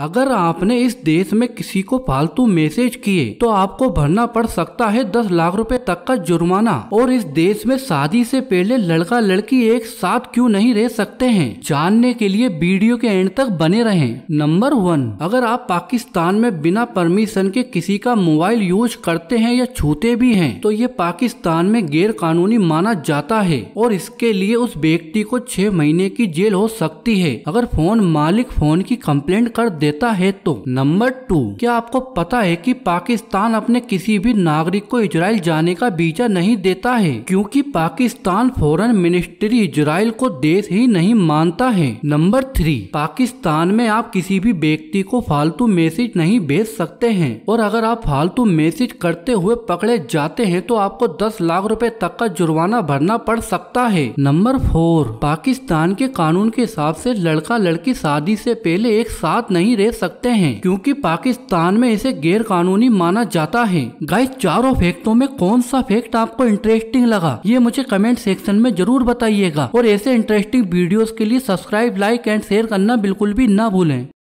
अगर आपने इस देश में किसी को फालतू मैसेज किए तो आपको भरना पड़ सकता है दस लाख रुपए तक का जुर्माना और इस देश में शादी से पहले लड़का लड़की एक साथ क्यों नहीं रह सकते हैं जानने के लिए वीडियो के एंड तक बने रहें। नंबर वन अगर आप पाकिस्तान में बिना परमिशन के किसी का मोबाइल यूज करते हैं या छूते भी है तो ये पाकिस्तान में गैर कानूनी माना जाता है और इसके लिए उस व्यक्ति को छह महीने की जेल हो सकती है अगर फोन मालिक फोन की कम्प्लेट कर दे देता है तो नंबर टू क्या आपको पता है कि पाकिस्तान अपने किसी भी नागरिक को इसराइल जाने का वीजा नहीं देता है क्योंकि पाकिस्तान फॉरेन मिनिस्ट्री इसराइल को देश ही नहीं मानता है नंबर थ्री पाकिस्तान में आप किसी भी व्यक्ति को फालतू मैसेज नहीं भेज सकते हैं और अगर आप फालतू मैसेज करते हुए पकड़े जाते हैं तो आपको दस लाख रूपए तक का जुर्माना भरना पड़ सकता है नंबर फोर पाकिस्तान के कानून के हिसाब से लड़का लड़की शादी से पहले एक साथ नहीं रह सकते हैं क्योंकि पाकिस्तान में इसे गैर कानूनी माना जाता है गाइस चारों फैक्टों में कौन सा फैक्ट आपको इंटरेस्टिंग लगा ये मुझे कमेंट सेक्शन में जरूर बताइएगा और ऐसे इंटरेस्टिंग वीडियो के लिए सब्सक्राइब लाइक एंड शेयर करना बिल्कुल भी न भूले